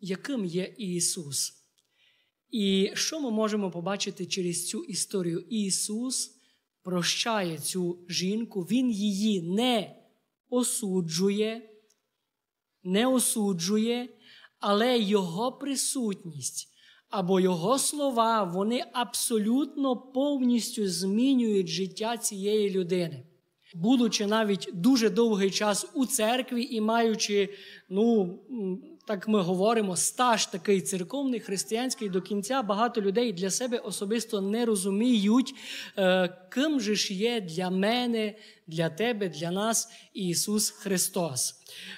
яким є Ісус. І що ми можемо побачити через цю історію? Ісус прощає цю жінку, Він її не осуджує, не осуджує, але Його присутність або Його слова, вони абсолютно повністю змінюють життя цієї людини. Будучи навіть дуже довгий час у церкві і маючи ну, так ми говоримо, стаж такий церковний, християнський до кінця багато людей для себе особисто не розуміють, е, ким же ж є для мене, для тебе, для нас Ісус Христос.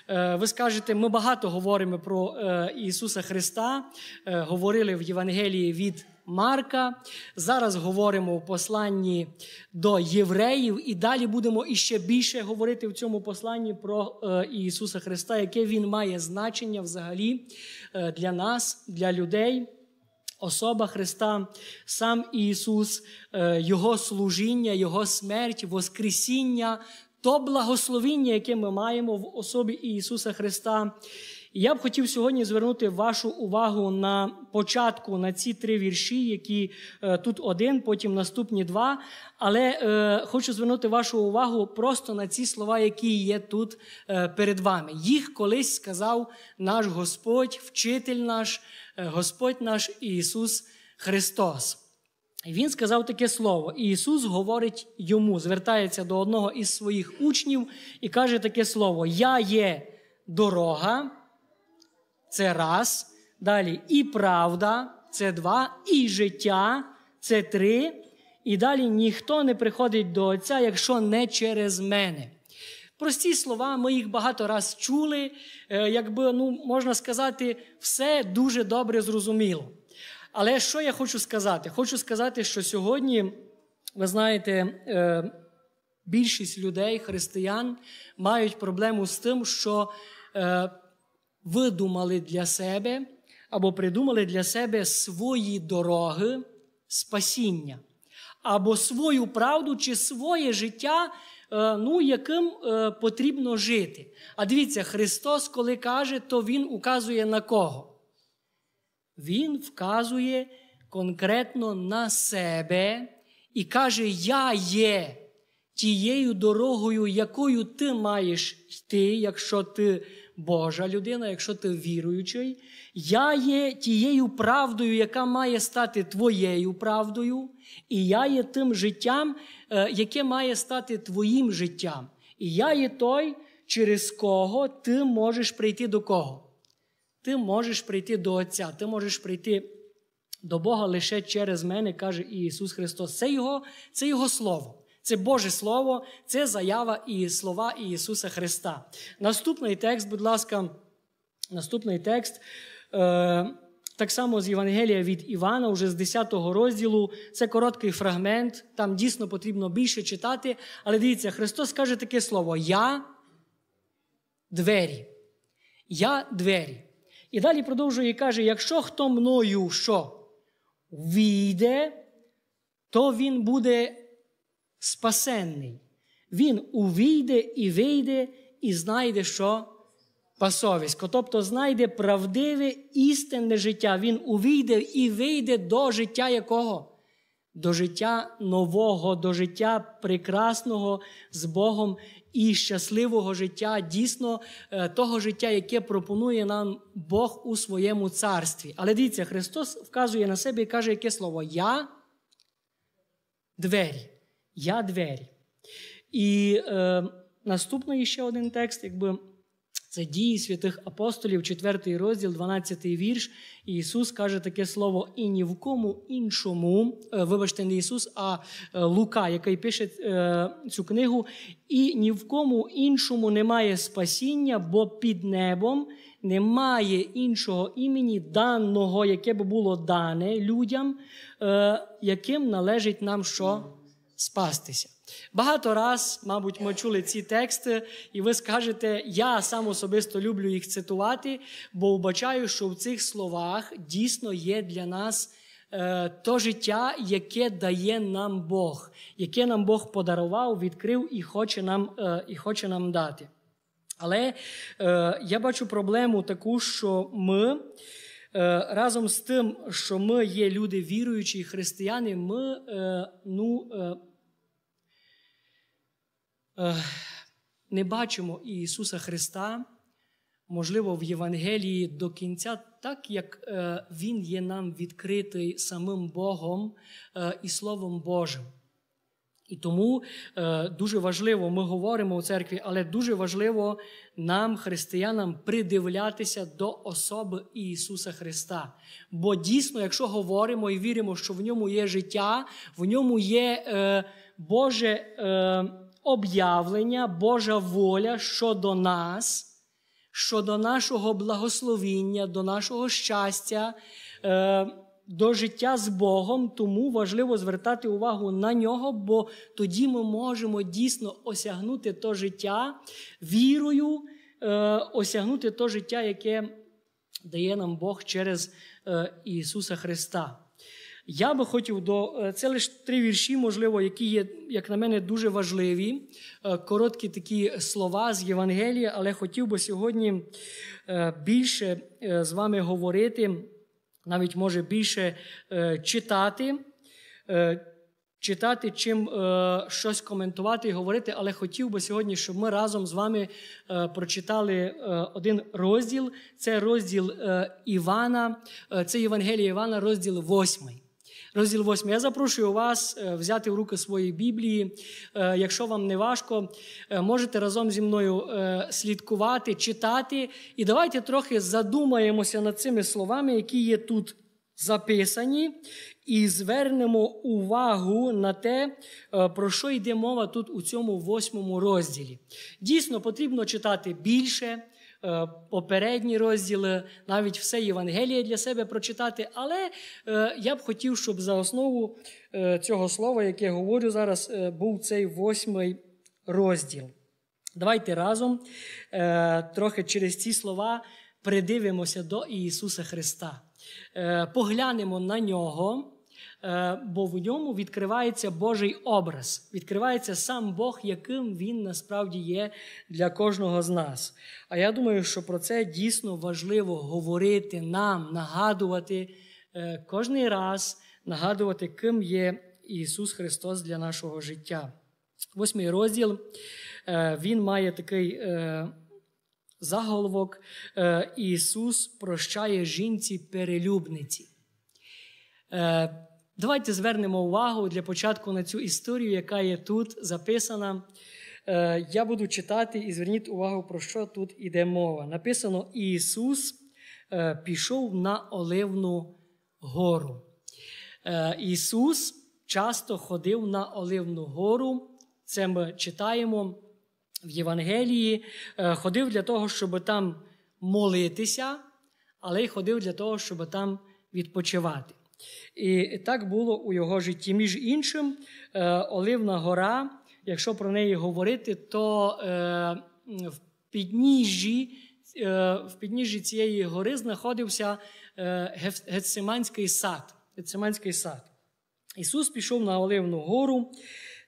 Е, ви скажете, ми багато говоримо про е, Ісуса Христа, говорили в Євангелії від. Марка. Зараз говоримо в посланні до євреїв, і далі будемо іще більше говорити в цьому посланні про е, Ісуса Христа, яке Він має значення взагалі е, для нас, для людей. Особа Христа, сам Ісус, е, Його служіння, Його смерть, Воскресіння, то благословіння, яке ми маємо в особі Ісуса Христа. І я б хотів сьогодні звернути вашу увагу на початку на ці три вірші, які е, тут один, потім наступні два. Але е, хочу звернути вашу увагу просто на ці слова, які є тут е, перед вами. Їх колись сказав наш Господь, вчитель наш, е, Господь наш Ісус Христос. Він сказав таке слово, і Ісус говорить йому, звертається до одного із своїх учнів і каже таке слово: Я є дорога, це раз. Далі і правда це два, і життя це три. І далі ніхто не приходить до Отця, якщо не через мене. Прості слова, ми їх багато раз чули, е, якби ну, можна сказати, все дуже добре зрозуміло. Але що я хочу сказати? Хочу сказати, що сьогодні, ви знаєте, е, більшість людей, християн, мають проблему з тим, що е, видумали для себе або придумали для себе свої дороги спасіння, або свою правду чи своє життя, е, ну, яким е, потрібно жити. А дивіться, Христос, коли каже, то Він указує на кого? Він вказує конкретно на себе і каже: Я є тією дорогою, якою ти маєш йти, якщо ти Божа людина, якщо ти віруючий, я є тією правдою, яка має стати твоєю правдою, і я є тим життям, е, яке має стати твоїм життям. І я є той, через кого ти можеш прийти до кого. Ти можеш прийти до Отця, ти можеш прийти до Бога лише через мене, каже Ісус Христос. Це Його, це його Слово. Це Боже Слово, це заява і слова Ісуса Христа. Наступний текст, будь ласка, наступний текст. Е- так само з Євангелія від Івана, уже з 10 го розділу, це короткий фрагмент, там дійсно потрібно більше читати. Але дивіться, Христос каже таке слово: Я двері. Я двері. І далі продовжує і каже: якщо хто мною що війде, то він буде спасенний. Він увійде і вийде, і знайде, що пасовисько. Тобто знайде правдиве істинне життя. Він увійде і вийде до життя якого? До життя нового, до життя прекрасного з Богом і щасливого життя, дійсно е, того життя, яке пропонує нам Бог у своєму царстві. Але дивіться, Христос вказує на себе і каже, яке слово Я двері я двері. І е, наступний ще один текст, якби. Це дії святих апостолів, 4 розділ, 12 вірш. Ісус каже таке слово і ні в кому іншому. Е, вибачте, не Ісус, а е, Лука, який пише е, цю книгу. І ні в кому іншому немає спасіння, бо під небом немає іншого імені даного, яке б було дане людям, яким належить нам що? спастися. Багато раз, мабуть, ми чули ці тексти, і ви скажете, я сам особисто люблю їх цитувати, бо вбачаю, що в цих словах дійсно є для нас е, то життя, яке дає нам Бог, яке нам Бог подарував, відкрив і хоче нам, е, і хоче нам дати. Але е, я бачу проблему таку, що ми. Е, разом з тим, що ми є люди віруючі християни, ми е, ну, е, не бачимо Ісуса Христа, можливо, в Євангелії до кінця, так як Він є нам відкритий самим Богом і Словом Божим. І тому е, дуже важливо, ми говоримо у церкві, але дуже важливо нам, християнам, придивлятися до особи Ісуса Христа. Бо дійсно, якщо говоримо і віримо, що в ньому є життя, в ньому є е, Боже е, об'явлення, Божа воля щодо нас, щодо нашого благословіння, до нашого щастя. Е, до життя з Богом, тому важливо звертати увагу на нього, бо тоді ми можемо дійсно осягнути то життя вірою, е, осягнути то життя, яке дає нам Бог через е, Ісуса Христа. Я би хотів до е, це лише три вірші, можливо, які є, як на мене, дуже важливі, короткі такі слова з Євангелія, але хотів би сьогодні більше з вами говорити навіть може більше е, читати, е, читати, чим е, щось коментувати і говорити. Але хотів би сьогодні, щоб ми разом з вами прочитали один розділ. Це розділ Івана, це Євангелія Івана, розділ восьмий розділ 8. Я запрошую вас е, взяти в руки свої Біблії. Е, якщо вам не важко, е, можете разом зі мною слідкувати, читати. І давайте трохи задумаємося над цими словами, які є тут записані, і звернемо увагу на те, про що йде мова тут у цьому восьмому розділі. Дійсно, потрібно читати більше. Е, попередні розділи, навіть все Євангеліє для себе прочитати. Але е, я б хотів, щоб за основу е, цього слова, яке я говорю зараз, був цей восьмий розділ. Давайте разом трохи через ці слова придивимося до Ісуса Христа, поглянемо на нього. Е, бо в ньому відкривається Божий образ, відкривається сам Бог, яким він насправді є для кожного з нас. А я думаю, що про це дійсно важливо говорити нам, нагадувати е, кожний раз, нагадувати, ким є Ісус Христос для нашого життя. Восьмий розділ е, він має такий. Заголовок Ісус прощає жінці перелюбниці. Давайте звернемо увагу для початку на цю історію, яка є тут записана. Е, я буду читати і зверніть увагу, про що тут іде мова. Написано: Ісус е, пішов на Оливну гору. Е, Ісус часто ходив на Оливну гору. Це ми читаємо в Євангелії. Ходив для того, щоб там молитися, але й ходив для того, щоб там відпочивати. І так було у його житті. Між іншим, е, Оливна Гора, якщо про неї говорити, то е, в підніжжі, е, в підніжжі цієї гори знаходився Гециманський сад. Гециманський сад. Ісус пішов на Оливну гору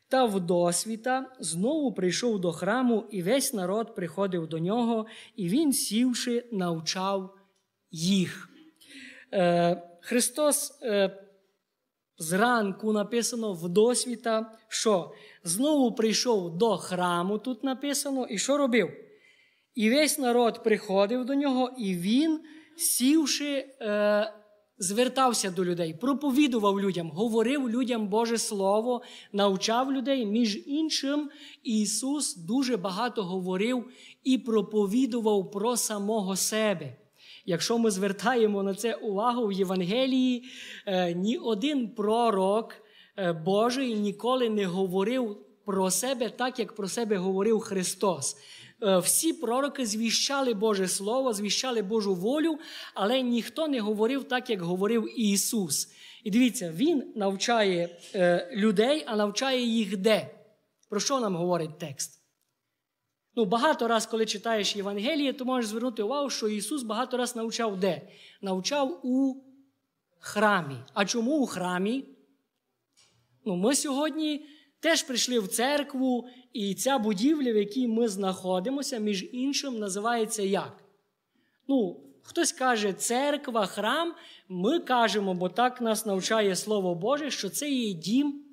та в досвіта знову прийшов до храму, і весь народ приходив до нього, і він, сівши, навчав їх. Христос е, зранку написано в досвіта, що знову прийшов до храму, тут написано, і що робив? І весь народ приходив до нього, і він, сівши, е, звертався до людей, проповідував людям, говорив людям Боже Слово, навчав людей. Між іншим, Ісус дуже багато говорив і проповідував про самого себе. Якщо ми звертаємо на це увагу в Євангелії, е, ні один пророк е, Божий ніколи не говорив про себе так, як про себе говорив Христос. Е, всі пророки звіщали Боже Слово, звіщали Божу волю, але ніхто не говорив так, як говорив Ісус. І дивіться, Він навчає людей, а навчає їх де? Про що нам говорить текст? Ну, Багато раз, коли читаєш Євангеліє, ти можеш звернути увагу, що Ісус багато раз навчав де? Навчав у храмі. А чому у храмі? Ну, Ми сьогодні теж прийшли в церкву, і ця будівля, в якій ми знаходимося, між іншим, називається як? Ну, Хтось каже, церква, храм. Ми кажемо, бо так нас навчає Слово Боже, що це є дім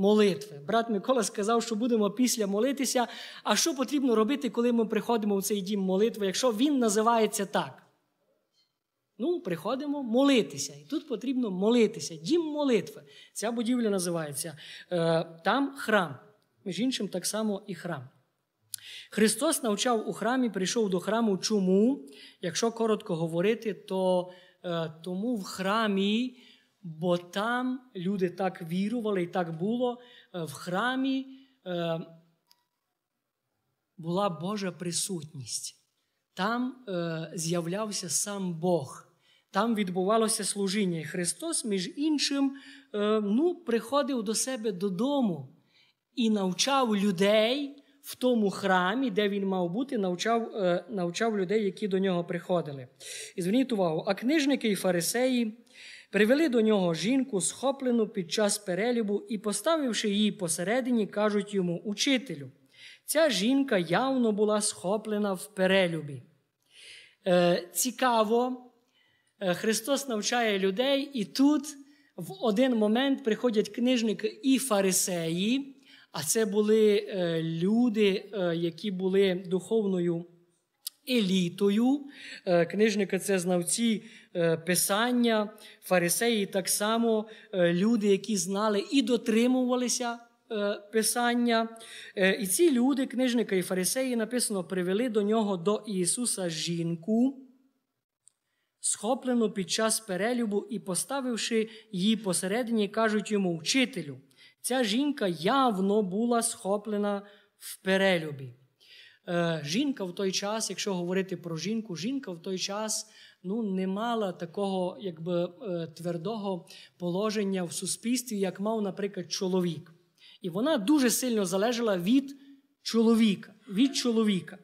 молитви. Брат Микола сказав, що будемо після молитися. А що потрібно робити, коли ми приходимо в цей дім молитви, якщо він називається так? Ну, приходимо молитися. І тут потрібно молитися. Дім молитви. Ця будівля називається е, там храм. Між іншим, так само і храм. Христос навчав у храмі, прийшов до храму. Чому? Якщо коротко говорити, то е, тому в храмі бо там люди так вірували і так було. Е, в храмі е, була Божа присутність. Там е, з'являвся сам Бог. Там відбувалося служіння. І Христос, між іншим, ну, приходив до себе додому і навчав людей в тому храмі, де він мав бути, навчав навчав людей, які до нього приходили. І зверніть увагу, а книжники і фарисеї Привели до нього жінку, схоплену під час перелібу, і, поставивши її посередині, кажуть йому учителю. Ця жінка явно була схоплена в перелюбі. Е, цікаво, е, Христос навчає людей, і тут в один момент приходять книжники і фарисеї, а це були е, люди, е, які були духовною елітою. Е, книжники це знавці е, писання, фарисеї так само е, люди, які знали і дотримувалися. Писання. І ці люди, книжники і фарисеї, написано, привели до нього до Ісуса жінку, схоплену під час перелюбу і поставивши її посередині, кажуть йому вчителю. Ця жінка явно була схоплена в перелюбі. Е, жінка в той час, якщо говорити про жінку, жінка в той час ну, не мала такого якби, е, твердого положення в суспільстві, як мав, наприклад, чоловік. І вона дуже сильно залежала від чоловіка. від чоловіка.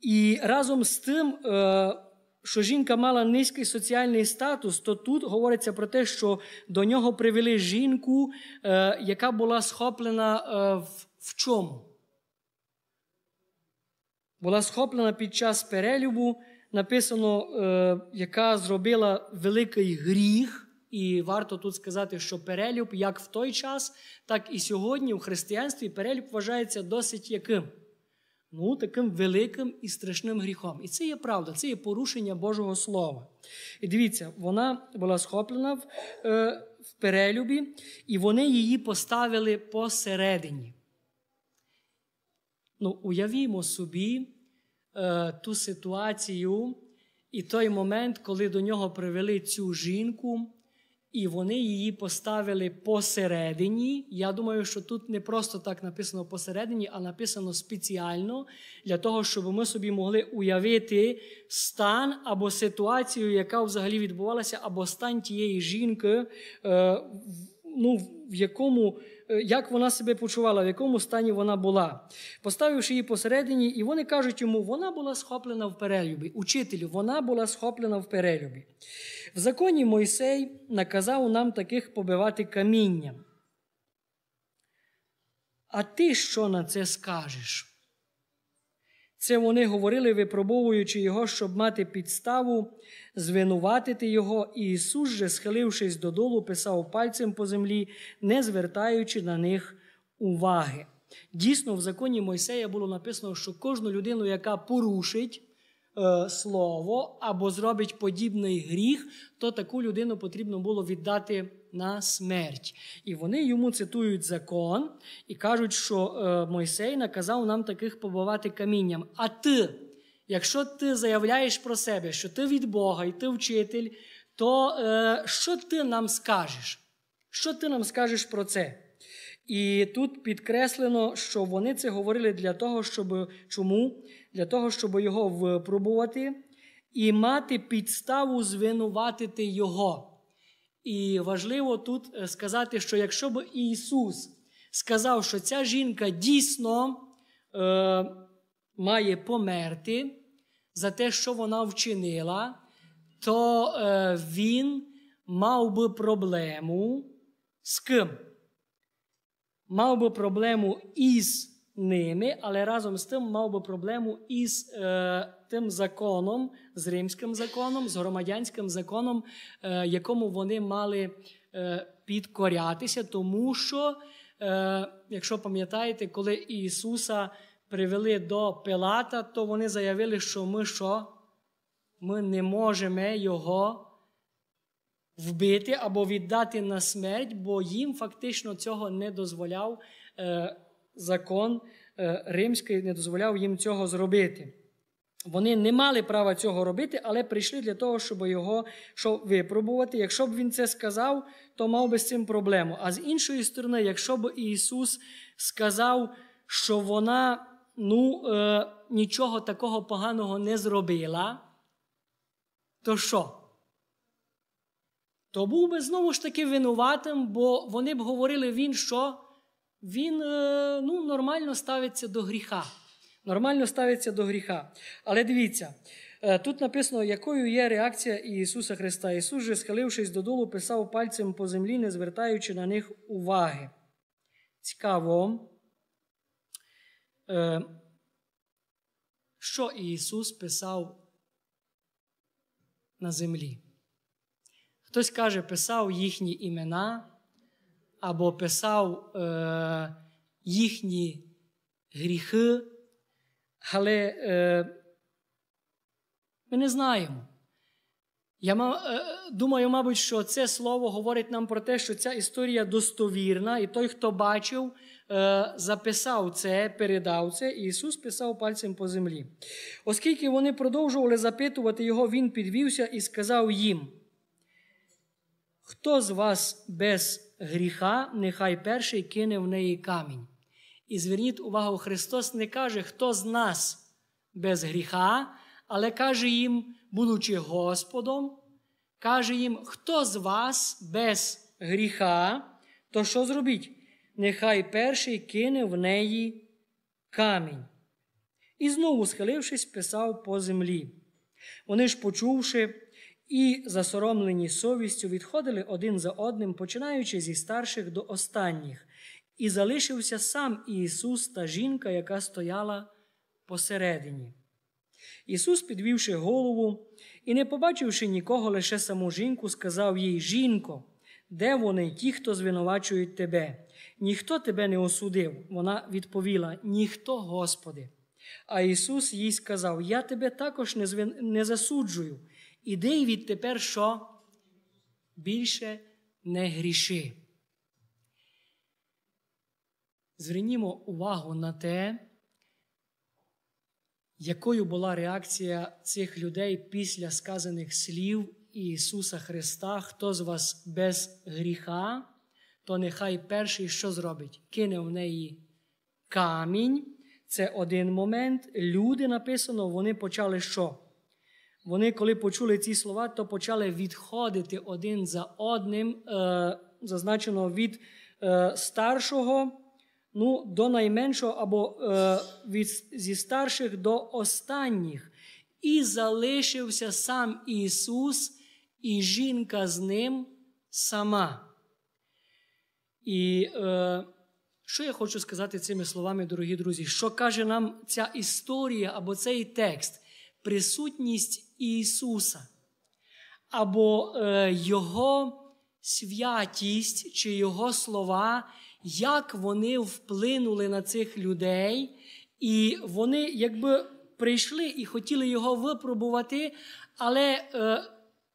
І разом з тим, е, що жінка мала низький соціальний статус, то тут говориться про те, що до нього привели жінку, яка була схоплена в чому? була схоплена під час перелюбу, написано, е, яка зробила великий гріх. І варто тут сказати, що перелюб як в той час, так і сьогодні у християнстві перелюб вважається досить яким? Ну, таким великим і страшним гріхом. І це є правда, це є порушення Божого Слова. І дивіться, вона була схоплена в, е, в перелюбі, і вони її поставили посередині. Ну, уявімо собі е, ту ситуацію і той момент, коли до нього привели цю жінку, і вони її поставили посередині. Я думаю, що тут не просто так написано посередині, а написано спеціально для того, щоб ми собі могли уявити стан або ситуацію, яка взагалі відбувалася, або стан тієї жінки, е, ну, в якому. Е, як вона себе почувала, в якому стані вона була, поставивши її посередині, і вони кажуть йому, вона була схоплена в перелюбі. Учителю, вона була схоплена в перелюбі. В законі Мойсей наказав нам таких побивати камінням. А ти що на це скажеш? Це вони говорили, випробовуючи його, щоб мати підставу, звинуватити його. І Ісус же, схилившись додолу, писав пальцем по землі, не звертаючи на них уваги. Дійсно, в законі Мойсея було написано, що кожну людину, яка порушить е, слово або зробить подібний гріх, то таку людину потрібно було віддати на смерть. І вони йому цитують закон і кажуть, що е, Мойсей наказав нам таких побивати камінням. А ти, якщо ти заявляєш про себе, що ти від Бога і ти вчитель, то е, що ти нам скажеш? Що ти нам скажеш про це? І тут підкреслено, що вони це говорили для того, щоб чому? Для того, щоб його випробувати і мати підставу звинуватити його. І важливо тут е, сказати, що якщо б Ісус сказав, що ця жінка дійсно е, має померти за те, що вона вчинила, то е, Він мав би проблему з ким? Мав би проблему із ними, але разом з тим мав би проблему із е, тим законом, з римським законом, з громадянським законом, е, якому вони мали е, підкорятися, тому що, е, якщо пам'ятаєте, коли Ісуса привели до Пилата, то вони заявили, що ми що? Ми не можемо його. Вбити або віддати на смерть, бо їм фактично цього не дозволяв е, закон е, римський не дозволяв їм цього зробити. Вони не мали права цього робити, але прийшли для того, щоб його щоб випробувати. Якщо б він це сказав, то мав би з цим проблему. А з іншої сторони, якщо б Ісус сказав, що вона ну, е, нічого такого поганого не зробила, то що? То був би знову ж таки винуватим, бо вони б говорили він, що він е, ну, нормально ставиться до гріха. Нормально ставиться до гріха. Але дивіться, е, тут написано, якою є реакція Ісуса Христа. Ісус же, схилившись додолу, писав пальцем по землі, не звертаючи на них уваги. Цікаво. Е, що Ісус писав на землі? Хтось каже, писав їхні імена, або писав е, їхні гріхи, але е, ми не знаємо. Я е, думаю, мабуть, що це слово говорить нам про те, що ця історія достовірна, і той, хто бачив, е, записав це, передав це, і Ісус писав пальцем по землі. Оскільки вони продовжували запитувати його, Він підвівся і сказав їм: Хто з вас без гріха, нехай перший кине в неї камінь. І зверніть увагу, Христос не каже, хто з нас без гріха, але каже їм, будучи Господом, каже їм, хто з вас без гріха, то що зробіть? Нехай перший кине в неї камінь. І знову, схилившись, писав по землі. Вони ж, почувши, і, засоромлені совістю, відходили один за одним, починаючи зі старших до останніх, і залишився сам Ісус та жінка, яка стояла посередині. Ісус, підвівши голову і, не побачивши нікого, лише саму жінку, сказав їй: Жінко, де вони, ті, хто звинувачують тебе? Ніхто тебе не осудив. Вона відповіла: Ніхто, Господи. А Ісус їй сказав: Я тебе також не засуджую. І Дейвід тепер що? Більше не гріши. Звернімо увагу на те, якою була реакція цих людей після сказаних слів Ісуса Христа, хто з вас без гріха, то нехай перший що зробить? Кине в неї камінь. Це один момент. Люди написано, вони почали що? Вони, коли почули ці слова, то почали відходити один за одним, е, зазначено від е, старшого ну, до найменшого, або е, від, зі старших до останніх. І залишився сам Ісус, і жінка з ним сама. І е, що я хочу сказати цими словами, дорогі друзі? Що каже нам ця історія або цей текст? присутність Ісуса, або е, Його святість чи Його слова, як вони вплинули на цих людей, і вони якби прийшли і хотіли його випробувати, але е,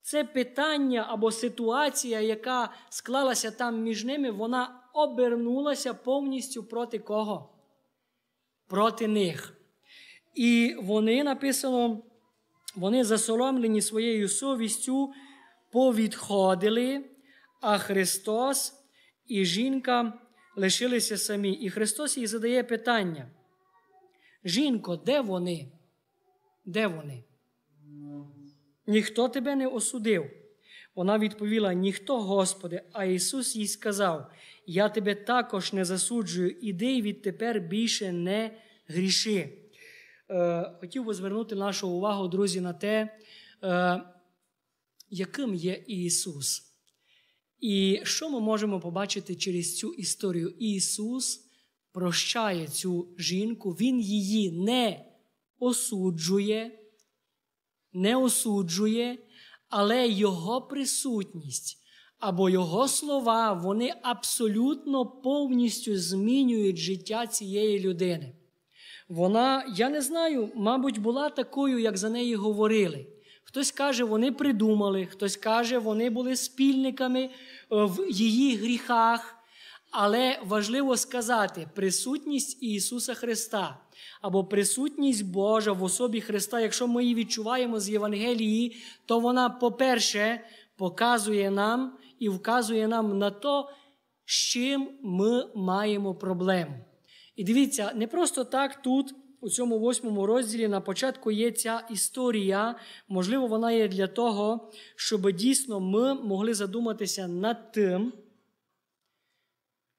це питання або ситуація, яка склалася там між ними, вона обернулася повністю проти кого? Проти них. І вони написано, вони засоломлені своєю совістю, повідходили, а Христос і жінка лишилися самі. І Христос їй задає питання. Жінко, де вони? Де вони? Ніхто тебе не осудив. Вона відповіла: Ніхто, Господи, а Ісус їй сказав: Я тебе також не засуджую, іди і відтепер більше не гріши. Е, хотів би звернути нашу увагу, друзі, на те, е, яким є Ісус. І що ми можемо побачити через цю історію? Ісус прощає цю жінку, Він її не осуджує, не осуджує, але Його присутність або Його слова, вони абсолютно повністю змінюють життя цієї людини. Вона, я не знаю, мабуть, була такою, як за неї говорили. Хтось каже, вони придумали, хтось каже, вони були спільниками е, в її гріхах. Але важливо сказати, присутність Ісуса Христа або присутність Божа в особі Христа, якщо ми її відчуваємо з Євангелії, то вона, по-перше, показує нам і вказує нам на то, з чим ми маємо проблему. І дивіться, не просто так тут, у цьому восьмому розділі, на початку є ця історія. Можливо, вона є для того, щоб дійсно ми могли задуматися над тим,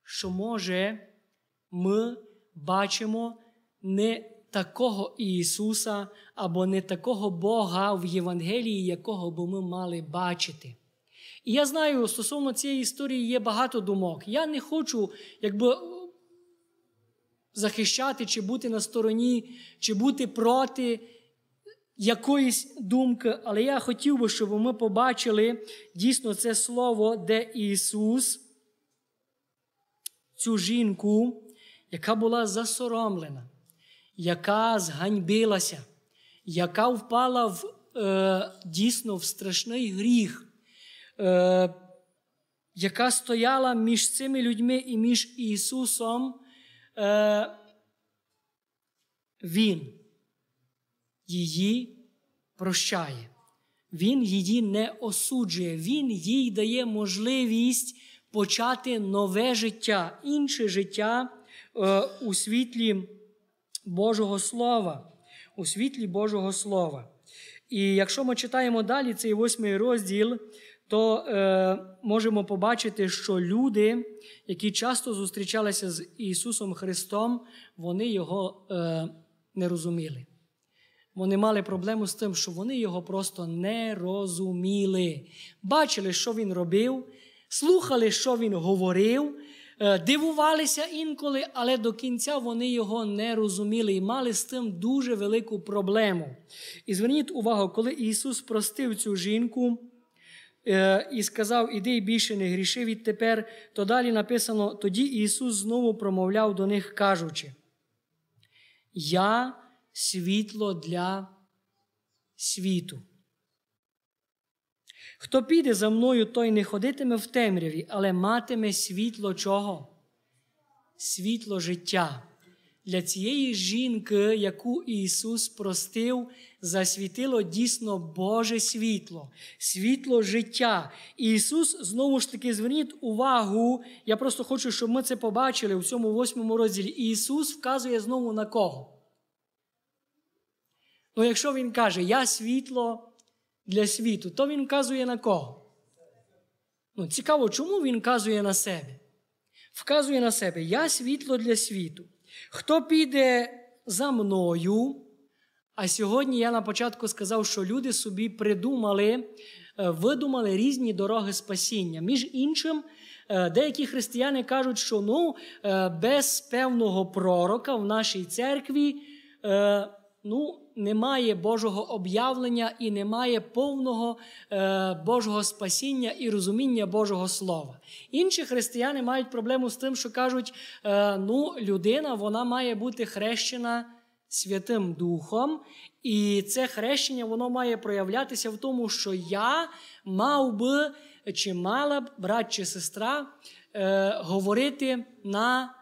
що може ми бачимо не такого Ісуса або не такого Бога в Євангелії, якого би ми мали бачити. І я знаю, стосовно цієї історії є багато думок. Я не хочу, якби захищати, чи бути на стороні, чи бути проти якоїсь думки. Але я хотів би, щоб ми побачили дійсно це слово, де Ісус, цю жінку, яка була засоромлена, яка зганьбилася, яка впала в е, дійсно в страшний гріх. Е, яка стояла між цими людьми і між Ісусом, е, Він її прощає. Він її не осуджує, Він їй дає можливість почати нове життя, інше життя е, у світлі Божого Слова. У світлі Божого Слова. І якщо ми читаємо далі цей восьмий розділ, то е, можемо побачити, що люди, які часто зустрічалися з Ісусом Христом, вони Його е, не розуміли. Вони мали проблему з тим, що вони його просто не розуміли. Бачили, що він робив, слухали, що він говорив, е, дивувалися інколи, але до кінця вони його не розуміли і мали з тим дуже велику проблему. І зверніть увагу, коли Ісус простив цю жінку. Е, і сказав: Іди і більше не гріши відтепер. То далі написано: Тоді Ісус знову промовляв до них, кажучи: Я світло для світу. Хто піде за мною, той не ходитиме в темряві, але матиме світло чого? Світло життя для цієї жінки, яку Ісус простив, засвітило дійсно Боже світло, світло життя. І Ісус, знову ж таки, зверніть увагу. Я просто хочу, щоб ми це побачили у цьому восьмому розділі. Ісус вказує знову на кого. Ну, якщо Він каже, я світло для світу, то Він вказує на кого? Ну, Цікаво, чому Він вказує на себе? Вказує на себе, я світло для світу. Хто піде за мною? А сьогодні я на початку сказав, що люди собі придумали, е, видумали різні дороги спасіння. Між іншим, е, деякі християни кажуть, що ну, е, без певного пророка в нашій церкві, ну, немає Божого об'явлення і немає повного е, Божого спасіння і розуміння Божого Слова. Інші християни мають проблему з тим, що кажуть: е, ну, людина вона має бути хрещена Святим Духом, і це хрещення воно має проявлятися в тому, що я мав би чи мала б брат чи сестра е, говорити на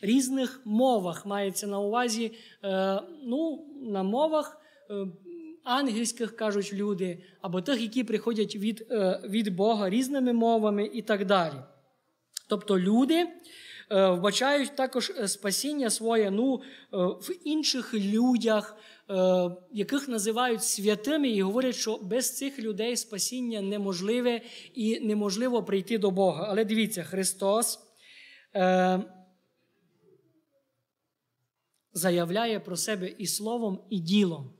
різних мовах. Мається на увазі е, ну, на мовах е, ангельських кажуть люди, або тих, які приходять від, е, від Бога різними мовами і так далі. Тобто люди. Вбачають також спасіння своє ну, в інших людях, яких називають святими, і говорять, що без цих людей спасіння неможливе і неможливо прийти до Бога. Але дивіться, Христос заявляє про себе і словом, і ділом.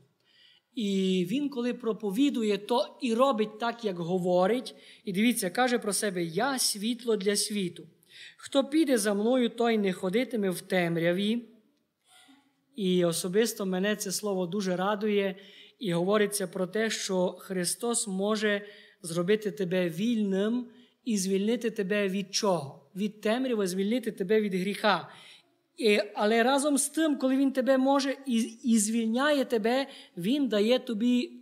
І він, коли проповідує, то і робить так, як говорить. І дивіться, каже про себе: Я світло для світу. Хто піде за мною, той не ходитиме в темряві. І особисто мене це слово дуже радує і говориться про те, що Христос може зробити тебе вільним і звільнити тебе від чого? Від темряви, звільнити тебе від гріха. І, Але разом з тим, коли Він тебе може і, і звільняє тебе, Він дає тобі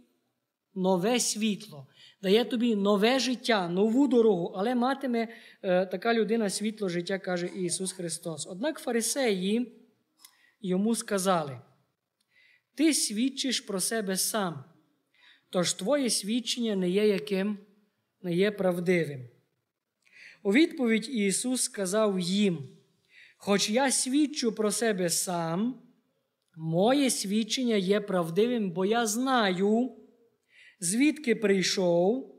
нове світло, дає тобі нове життя, нову дорогу, але матиме е, така людина світло життя, каже Ісус Христос. Однак фарисеї йому сказали: Ти свідчиш про себе сам, тож твоє свідчення не є яким, не є правдивим. У відповідь Ісус сказав їм. Хоч я свідчу про себе сам, моє свідчення є правдивим, бо я знаю, звідки прийшов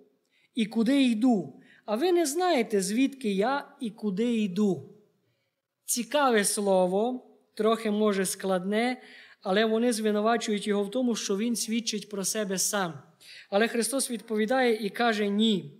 і куди йду. А ви не знаєте, звідки я і куди йду. Цікаве слово, трохи може складне, але вони звинувачують його в тому, що він свідчить про себе сам. Але Христос відповідає і каже: Ні.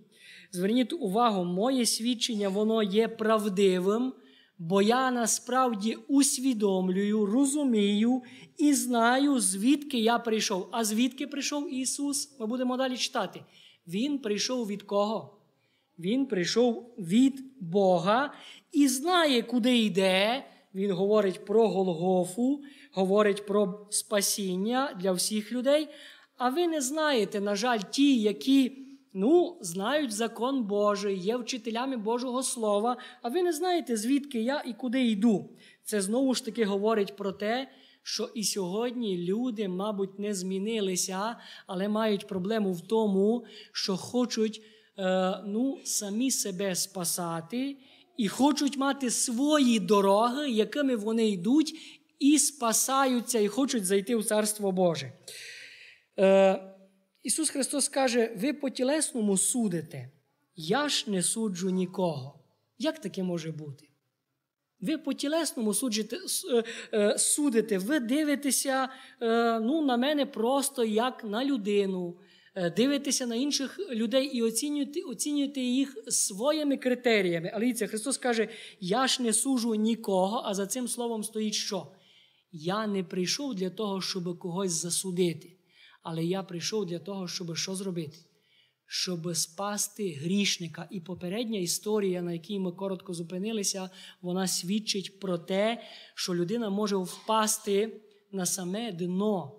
Зверніть увагу, моє свідчення, воно є правдивим бо я насправді усвідомлюю, розумію і знаю, звідки я прийшов. А звідки прийшов Ісус? Ми будемо далі читати. Він прийшов від кого? Він прийшов від Бога і знає, куди йде. Він говорить про Голгофу, говорить про спасіння для всіх людей. А ви не знаєте, на жаль, ті, які. Ну, знають закон Божий, є вчителями Божого Слова, а ви не знаєте, звідки я і куди йду. Це знову ж таки говорить про те, що і сьогодні люди, мабуть, не змінилися, але мають проблему в тому, що хочуть е, ну, самі себе спасати і хочуть мати свої дороги, якими вони йдуть, і спасаються, і хочуть зайти в Царство Боже. Е, Ісус Христос каже, ви по тілесному судите, я ж не суджу нікого. Як таке може бути? Ви по тілесному суджите, е, е, судите, ви дивитеся е, ну, на мене просто як на людину, дивитеся на інших людей і оцінюєте оцінюєте їх своїми критеріями. Але це Христос каже, я ж не суджу нікого, а за цим словом стоїть що? Я не прийшов для того, щоб когось засудити. Але я прийшов для того, щоб що зробити? Щоб спасти грішника. І попередня історія, на якій ми коротко зупинилися, вона свідчить про те, що людина може впасти на саме дно.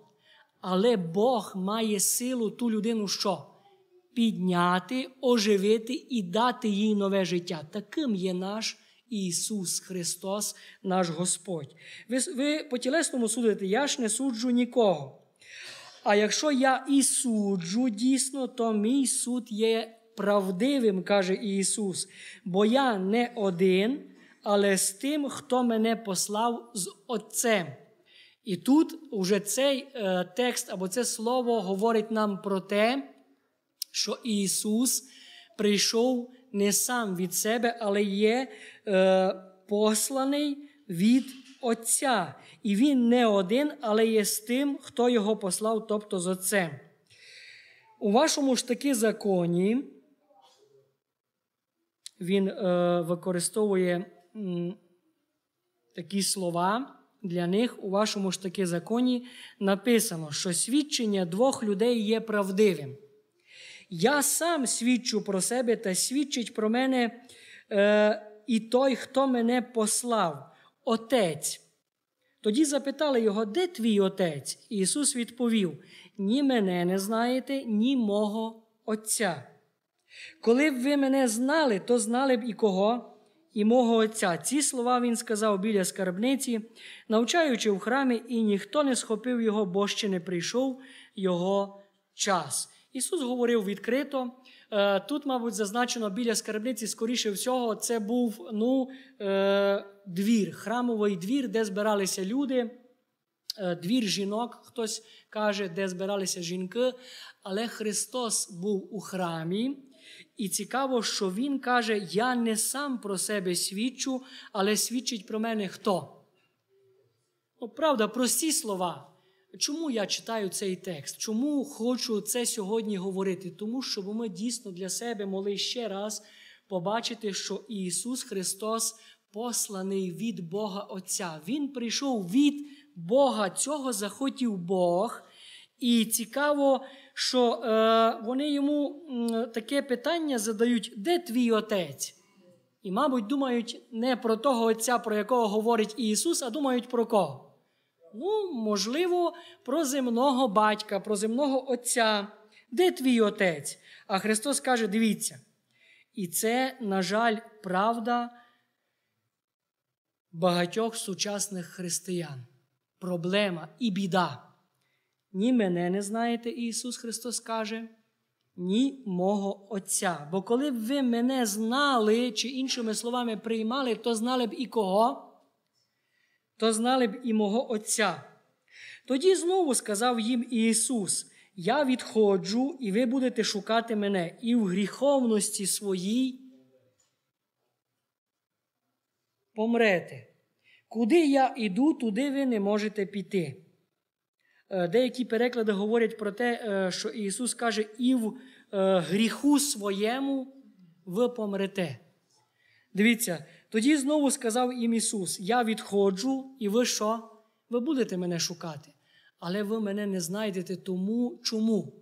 Але Бог має силу ту людину що? Підняти, оживити і дати їй нове життя. Таким є наш Ісус Христос, наш Господь. Ви, ви по тілесному судите, я ж не суджу нікого. А якщо я і суджу дійсно, то мій суд є правдивим, каже Ісус, бо я не один, але з тим, хто мене послав з Отцем. І тут уже цей е, текст або це слово говорить нам про те, що Ісус прийшов не сам від себе, але є е, посланий від Отця, і Він не один, але є з тим, хто його послав, тобто з Отцем. У вашому ж таки законі він е, використовує м, такі слова. Для них у вашому ж таки законі написано, що свідчення двох людей є правдивим. Я сам свідчу про себе та свідчить про мене е, і той, хто мене послав. Отець. Тоді запитали його, де твій отець? І Ісус відповів: Ні мене не знаєте, ні мого Отця. Коли б ви мене знали, то знали б і кого, і мого Отця. Ці слова Він сказав біля скарбниці, навчаючи в храмі, і ніхто не схопив його, бо ще не прийшов його час. Ісус говорив відкрито. Е, тут, мабуть, зазначено біля скарбниці, скоріше всього, це був, ну. Е, двір, храмовий двір, де збиралися люди, е, двір жінок, хтось каже, де збиралися жінки. Але Христос був у храмі. І цікаво, що Він каже: Я не сам про себе свідчу, але свідчить про мене хто. Ну, Правда, прості слова. Чому я читаю цей текст? Чому хочу це сьогодні говорити? Тому що ми дійсно для себе могли ще раз побачити, що Ісус Христос посланий від Бога Отця. Він прийшов від Бога, цього захотів Бог. І цікаво, що е, вони йому таке питання задають: де твій отець? І, мабуть, думають не про того Отця, про якого говорить Ісус, а думають про кого? Ну, можливо, про земного батька, про земного Отця. Де твій отець? А Христос каже: дивіться. І це, на жаль, правда багатьох сучасних християн. Проблема і біда. Ні мене не знаєте, Ісус Христос каже, ні мого Отця. Бо коли б ви мене знали, чи іншими словами приймали, то знали б і кого, то знали б і мого Отця. Тоді знову сказав їм Ісус: Я відходжу, і ви будете шукати мене і в гріховності своїй помрете. Куди я йду, туди ви не можете піти. Е, деякі переклади говорять про те, е, що Ісус каже, і в е, гріху своєму ви помрете. Дивіться, тоді знову сказав їм Ісус: Я відходжу, і ви що? Ви будете мене шукати, але ви мене не знайдете тому чому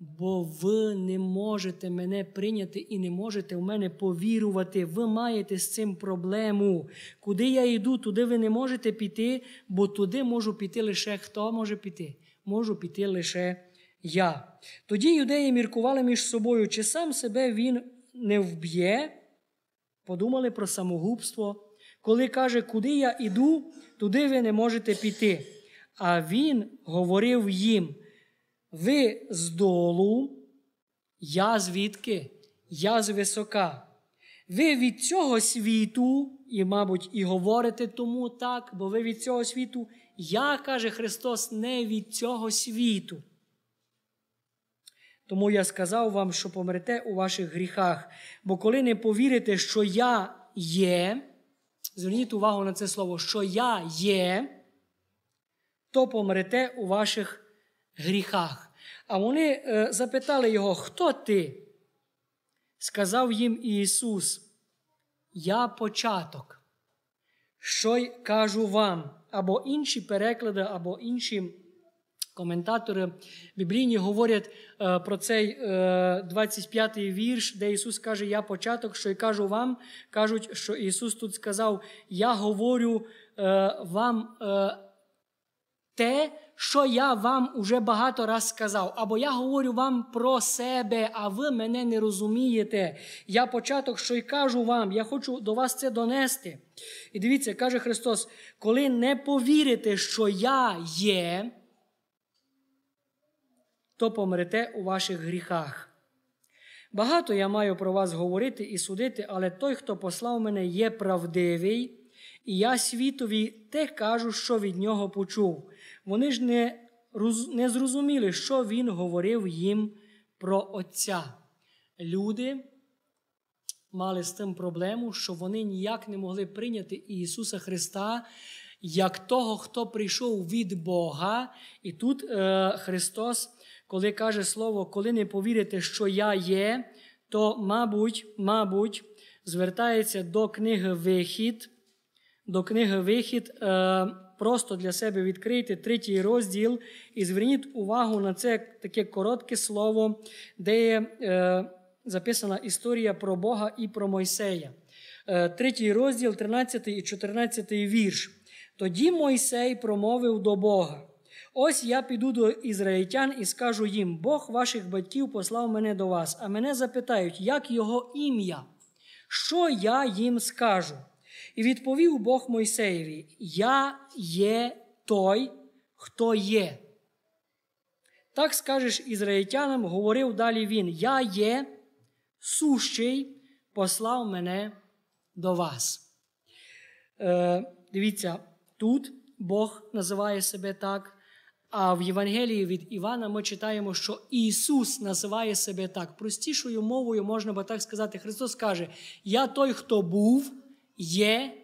бо ви не можете мене прийняти і не можете в мене повірувати. Ви маєте з цим проблему. Куди я йду, туди ви не можете піти, бо туди можу піти лише хто може піти? Можу піти лише я. Тоді юдеї міркували між собою, чи сам себе він не вб'є. Подумали про самогубство. Коли каже, куди я іду, туди ви не можете піти. А він говорив їм. Ви здолу, я звідки? Я з висока. Ви від цього світу, і, мабуть, і говорите тому так, бо ви від цього світу, я, каже Христос, не від цього світу. Тому я сказав вам, що помрете у ваших гріхах. Бо коли не повірите, що я є, зверніть увагу на це слово, що я є, то помрете у ваших гріхах. А вони е, запитали його, хто ти? Сказав їм Ісус, Я початок, що й кажу вам, або інші переклади, або інші коментатори біблійні говорять е, про цей 25 е, й вірш, де Ісус каже, Я початок, що й кажу вам. Кажуть, що Ісус тут сказав: Я говорю вам те, що я вам уже багато раз сказав, або я говорю вам про себе, а ви мене не розумієте. Я початок, що й кажу вам, я хочу до вас це донести. І дивіться, каже Христос: коли не повірите, що я є, то помрете у ваших гріхах. Багато я маю про вас говорити і судити, але той, хто послав мене, є правдивий, і я світові те кажу, що від нього почув вони ж не не зрозуміли, що він говорив їм про Отця. Люди мали з тим проблему, що вони ніяк не могли прийняти Ісуса Христа як того, хто прийшов від Бога. І тут е, Христос, коли каже Слово, коли не повірите, що Я є, то, мабуть, мабуть, звертається до книги Вихід, до книги Вихід. Е, просто для себе відкрийте третій розділ і зверніть увагу на це таке коротке слово, де є е, записана історія про Бога і про Мойсея. Е, третій розділ, 13 і 14 вірш. Тоді Мойсей промовив до Бога. Ось я піду до ізраїльтян і скажу їм: Бог ваших батьків послав мене до вас, а мене запитають, як його ім'я, що я їм скажу. І відповів Бог Мойсеєві: Я є той, хто є. Так скажеш ізраїльтянам, говорив далі він: Я є сущий, послав мене до вас. Е, Дивіться, тут Бог називає себе так. А в Євангелії від Івана ми читаємо, що Ісус називає себе так. Простішою мовою можна би так сказати. Христос каже: Я той, хто був, є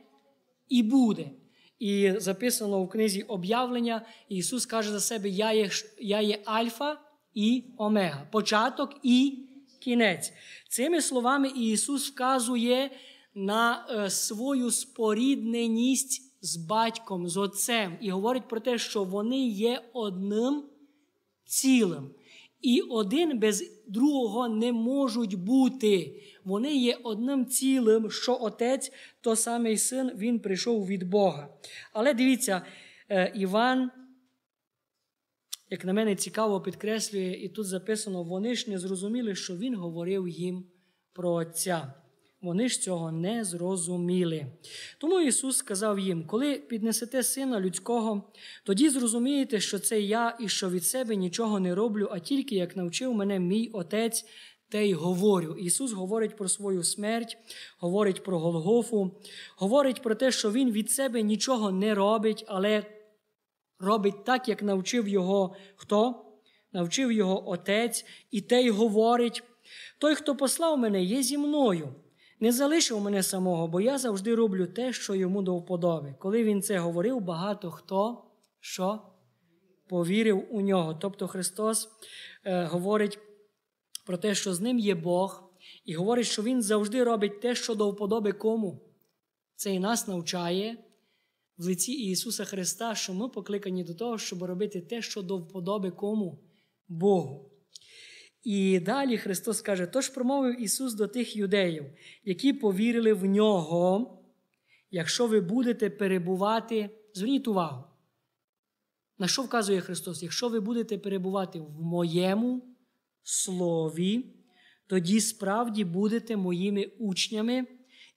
і буде. І записано в книзі об'явлення, Ісус каже за себе: Я є я є Альфа і Омега, початок і кінець. Цими словами Ісус вказує на е, свою спорідненість з батьком, з отцем, і говорить про те, що вони є одним цілим і один без другого не можуть бути. Вони є одним цілим, що отець, то самий син, він прийшов від Бога. Але дивіться, е, Іван, як на мене цікаво підкреслює, і тут записано: вони ж не зрозуміли, що він говорив їм про Отця вони ж цього не зрозуміли. Тому Ісус сказав їм: коли піднесете сина людського, тоді зрозумієте, що це я і що від себе нічого не роблю, а тільки як навчив мене мій Отець. Те й говорю. Ісус говорить про свою смерть, говорить про Голгофу, говорить про те, що Він від себе нічого не робить, але робить так, як навчив його хто? Навчив його Отець, і те й говорить: Той, хто послав мене, є зі мною. Не залишив мене самого, бо я завжди роблю те, що йому до вподоби. Коли він це говорив, багато хто що повірив у нього. Тобто Христос е, говорить про те, що з ним є Бог, і говорить, що Він завжди робить те, що до вподоби кому. Це і нас навчає в лиці Ісуса Христа, що ми покликані до того, щоб робити те, що до вподоби кому Богу. І далі Христос каже: Тож промовив Ісус до тих юдеїв, які повірили в нього, якщо ви будете перебувати, зверніть увагу. На що вказує Христос? Якщо ви будете перебувати в моєму слові, тоді справді будете моїми учнями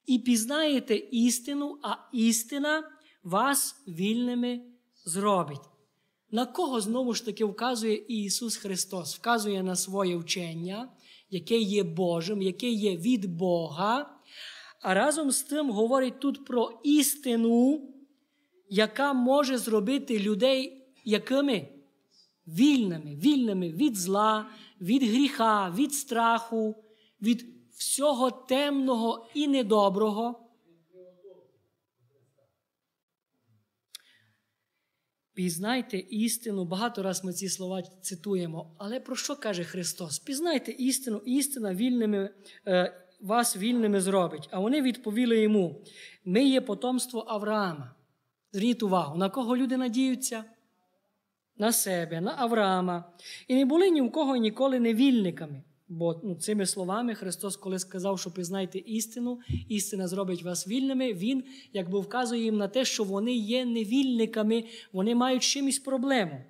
і пізнаєте істину, а істина вас вільними зробить на кого знову ж таки вказує Ісус Христос, вказує на своє вчення, яке є Божим, яке є від Бога. А разом з тим говорить тут про істину, яка може зробити людей якими? Вільними, вільними від зла, від гріха, від страху, від всього темного і недоброго. Пізнайте істину. Багато раз ми ці слова цитуємо. Але про що каже Христос? Пізнайте істину, істина вільними, е, вас вільними зробить. А вони відповіли йому: ми є потомство Авраама. Зверніть увагу, на кого люди надіються? На себе, на Авраама. І не були ні в кого ніколи невільниками. Бо ну, цими словами Христос, коли сказав, що пізнайте істину, істина зробить вас вільними, Він якби вказує їм на те, що вони є невільниками, вони мають чимось проблему.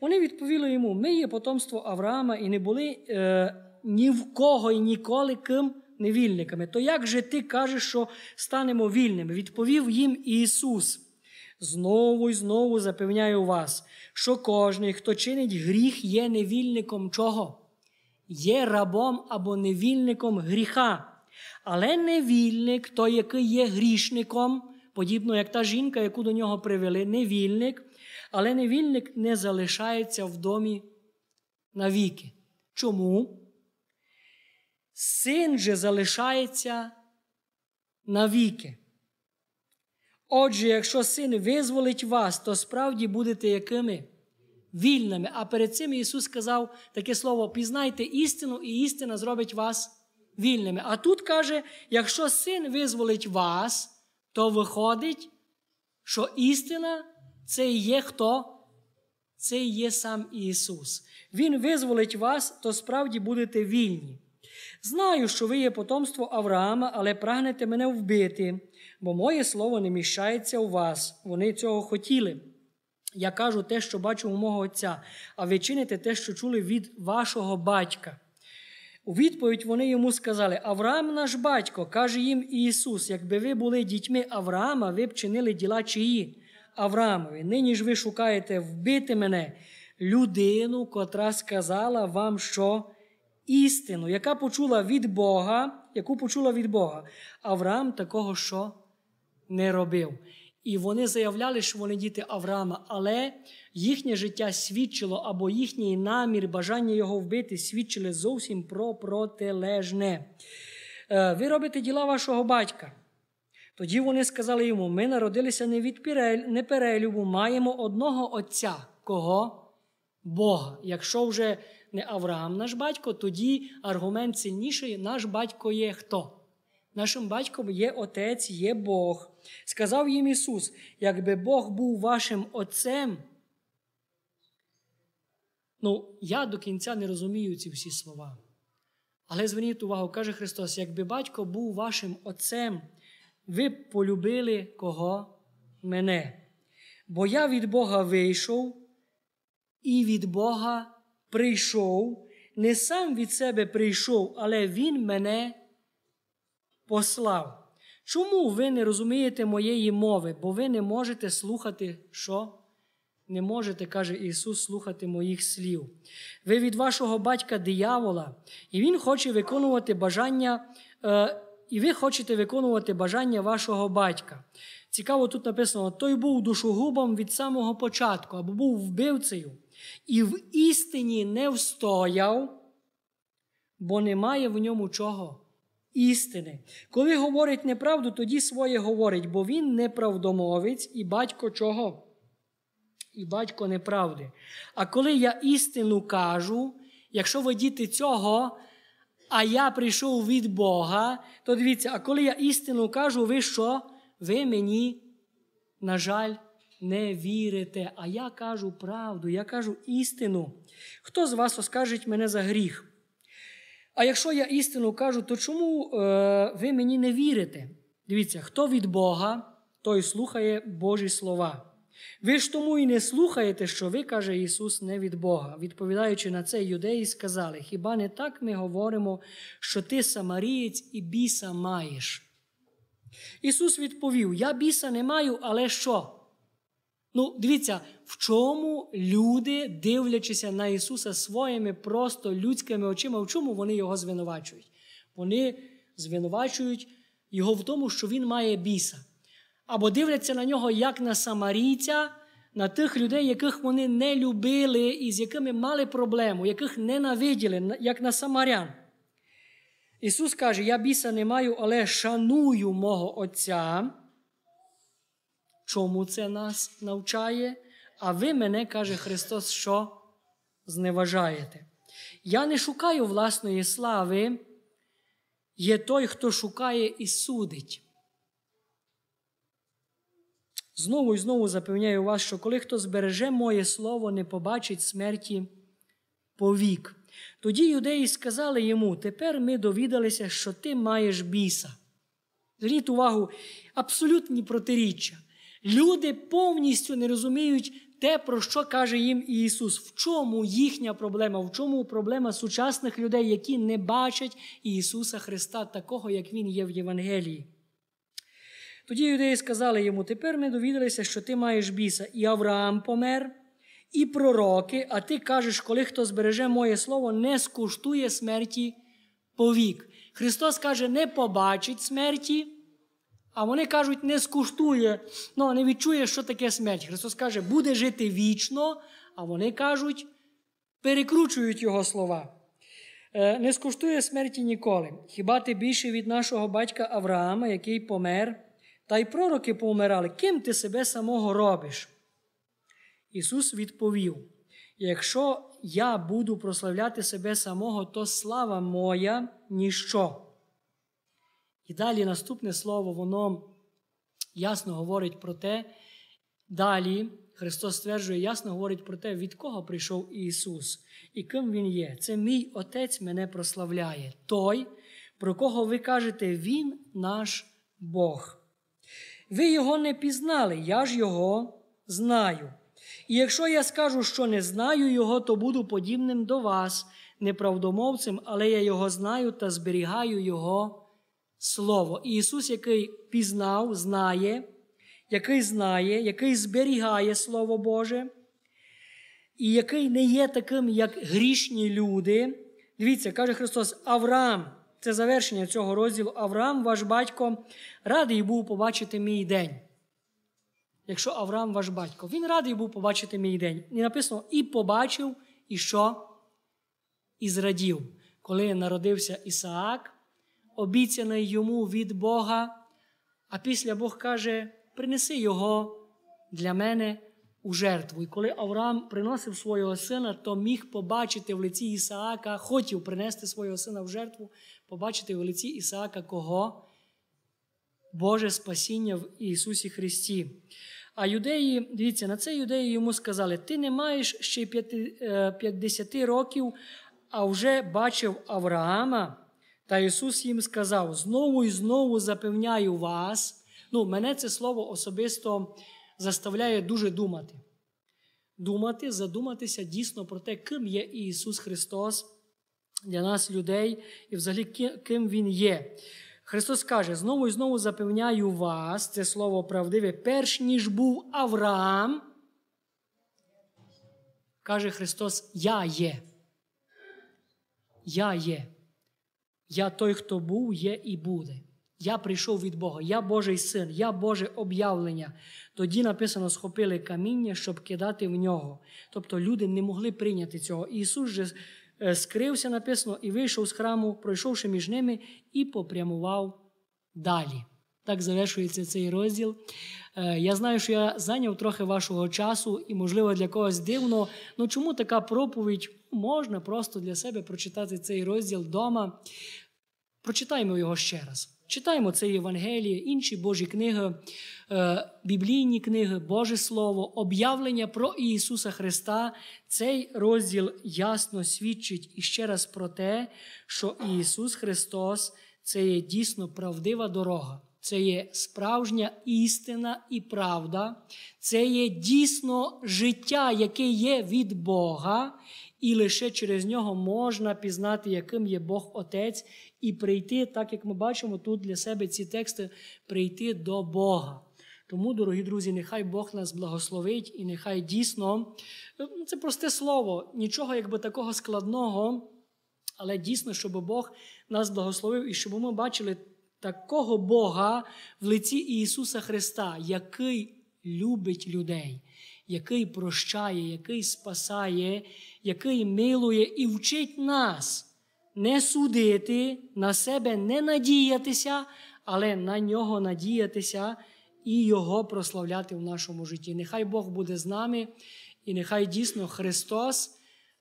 Вони відповіли йому: ми є потомство Авраама і не були е, ні в кого і ніколи ким невільниками. То як же ти кажеш, що станемо вільними? Відповів їм Ісус. Знову і знову запевняю вас, що кожний, хто чинить гріх, є невільником чого? є рабом або невільником гріха. Але невільник, той, який є грішником, подібно як та жінка, яку до нього привели, невільник, але невільник не залишається в домі навіки. Чому? Син же залишається навіки. Отже, якщо син визволить вас, то справді будете якими? вільними. А перед цим Ісус сказав таке слово: пізнайте істину, і істина зробить вас вільними. А тут каже: якщо син визволить вас, то виходить, що істина це є хто? Це і є сам Ісус. Він визволить вас, то справді будете вільні. Знаю, що ви є потомство Авраама, але прагнете мене вбити, бо моє слово не міщається у вас. Вони цього хотіли. Я кажу те, що бачу у мого отця, а ви чините те, що чули від вашого батька. У відповідь вони йому сказали: Авраам наш батько, каже їм Ісус, якби ви були дітьми Авраама, ви б чинили діла чиї Авраамові. Нині ж ви шукаєте вбити мене, людину, котра сказала вам, що істину, яка почула від Бога, яку почула від Бога. Авраам такого що не робив. І вони заявляли, що вони діти Авраама, але їхнє життя свідчило або їхній намір, бажання його вбити свідчили зовсім про протилежне. Е, Ви робите діла вашого батька. Тоді вони сказали йому: ми народилися не від неперелюбу, маємо одного отця. Кого? Бога. Якщо вже не Авраам наш батько, тоді аргумент сильніший: наш батько є хто? Нашим батьком є отець, є Бог. Сказав їм Ісус, якби Бог був вашим Отцем. Ну, я до кінця не розумію ці всі слова. Але зверніть увагу, каже Христос: якби батько був вашим Отцем, ви б полюбили кого мене. Бо я від Бога вийшов і від Бога прийшов, не сам від себе прийшов, але Він мене послав. Чому ви не розумієте моєї мови, бо ви не можете слухати що? Не можете, каже Ісус, слухати моїх слів. Ви від вашого батька диявола, і Він хоче виконувати бажання, е, і ви хочете виконувати бажання вашого батька. Цікаво, тут написано: той був душогубом від самого початку, або був вбивцею, і в істині не встояв, бо немає в ньому чого істини. Коли говорить неправду, тоді своє говорить, бо він неправдомовець і батько чого? І батько неправди. А коли я істину кажу, якщо ви діти цього, а я прийшов від Бога, то дивіться, а коли я істину кажу, ви що? Ви мені, на жаль, не вірите. А я кажу правду, я кажу істину. Хто з вас оскаржить мене за гріх? А якщо я істину кажу, то чому е, ви мені не вірите? Дивіться, хто від Бога, той слухає Божі слова. Ви ж тому і не слухаєте, що ви, каже Ісус, не від Бога. Відповідаючи на це, юдеї сказали: Хіба не так ми говоримо, що ти самарієць і біса маєш? Ісус відповів: Я біса не маю, але що? Ну, дивіться, в чому люди, дивлячися на Ісуса своїми просто людськими очима, в чому вони його звинувачують? Вони звинувачують його в тому, що він має біса. Або дивляться на нього як на самарійця, на тих людей, яких вони не любили і з якими мали проблему, яких ненавиділи, як на самарян. Ісус каже: Я біса не маю, але шаную мого Отця чому це нас навчає, а ви мене, каже Христос, що зневажаєте. Я не шукаю власної слави, є той, хто шукає і судить. Знову і знову запевняю вас, що коли хто збереже моє слово, не побачить смерті повік. Тоді юдеї сказали йому: тепер ми довідалися, що ти маєш біса. Зверніть увагу, абсолютні протиріччя. Люди повністю не розуміють те, про що каже їм Ісус, в чому їхня проблема, в чому проблема сучасних людей, які не бачать Ісуса Христа, такого, як Він є в Євангелії. Тоді юдеї сказали йому: тепер ми довідалися, що ти маєш біса, і Авраам помер, і пророки, а ти кажеш, коли хто збереже моє слово, не скуштує смерті повік. Христос каже, не побачить смерті. А вони кажуть, не скуштує, ну, не відчує, що таке смерть. Христос каже, буде жити вічно, а вони кажуть, перекручують Його слова. Е, не скуштує смерті ніколи. Хіба ти більше від нашого батька Авраама, який помер, та й пророки поумирали, ким ти себе самого робиш? Ісус відповів: якщо я буду прославляти себе самого, то слава моя ніщо. І далі наступне слово, воно ясно говорить про те. Далі Христос стверджує, ясно говорить про те, від кого прийшов Ісус і ким Він є. Це мій Отець мене прославляє, той, про кого ви кажете, Він наш Бог. Ви його не пізнали, я ж його знаю. І якщо я скажу, що не знаю його, то буду подібним до вас, неправдомовцем, але я його знаю та зберігаю Його Слово. Ісус, який пізнав, знає, який знає, який зберігає Слово Боже, і який не є таким, як грішні люди. Дивіться, каже Христос, Авраам, це завершення цього розділу. Авраам, ваш батько, радий був побачити мій день. Якщо Авраам ваш батько, він радий був побачити мій день. І написано, і побачив, і що? І зрадів. Коли народився Ісаак, Обіцяний йому від Бога, а після Бог каже, принеси його для мене у жертву. І коли Авраам приносив свого сина, то міг побачити в лиці Ісаака, хотів принести свого сина в жертву, побачити в лиці Ісаака кого? Боже спасіння в Ісусі Христі. А юдеї, дивіться, на це юдеї йому сказали: Ти не маєш ще 50 е, років, а вже бачив Авраама. Та Ісус їм сказав: знову і знову запевняю вас. Ну, мене це слово особисто заставляє дуже думати. Думати, задуматися дійсно про те, ким є Ісус Христос для нас, людей, і взагалі ким Він є. Христос каже: знову і знову запевняю вас, це слово правдиве, перш ніж був Авраам. Каже Христос: Я є. Я є. Я той, хто був, є і буде. Я прийшов від Бога, я Божий син, я Боже об'явлення. Тоді написано, схопили каміння, щоб кидати в нього. Тобто люди не могли прийняти цього. Ісус же е, скрився, написано, і вийшов з храму, пройшовши між ними, і попрямував далі. Так завершується цей розділ. Е, я знаю, що я зайняв трохи вашого часу, і, можливо, для когось дивно, ну чому така проповідь можна просто для себе прочитати цей розділ вдома. Прочитаємо його ще раз. Читаємо це Євангеліє, інші Божі книги, е, біблійні книги, Боже Слово, об'явлення про Ісуса Христа. Цей розділ ясно свідчить іще раз про те, що Ісус Христос це є дійсно правдива дорога, це є справжня істина і правда, це є дійсно життя, яке є від Бога, і лише через нього можна пізнати, яким є Бог Отець, і прийти, так як ми бачимо тут для себе ці тексти, прийти до Бога. Тому, дорогі друзі, нехай Бог нас благословить, і нехай дійсно ну, це просте слово, нічого якби такого складного, але дійсно, щоб Бог нас благословив і щоб ми бачили такого Бога в лиці Ісуса Христа, який любить людей, який прощає, який спасає, який милує і вчить нас не судити, на себе не надіятися, але на нього надіятися і Його прославляти в нашому житті. Нехай Бог буде з нами, і нехай дійсно Христос.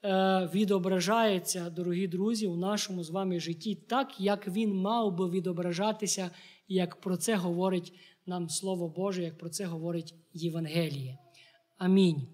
Е, відображається, дорогі друзі, у нашому з вами житті, так, як він мав би відображатися, як про це говорить нам Слово Боже, як про це говорить Євангеліє. Амінь.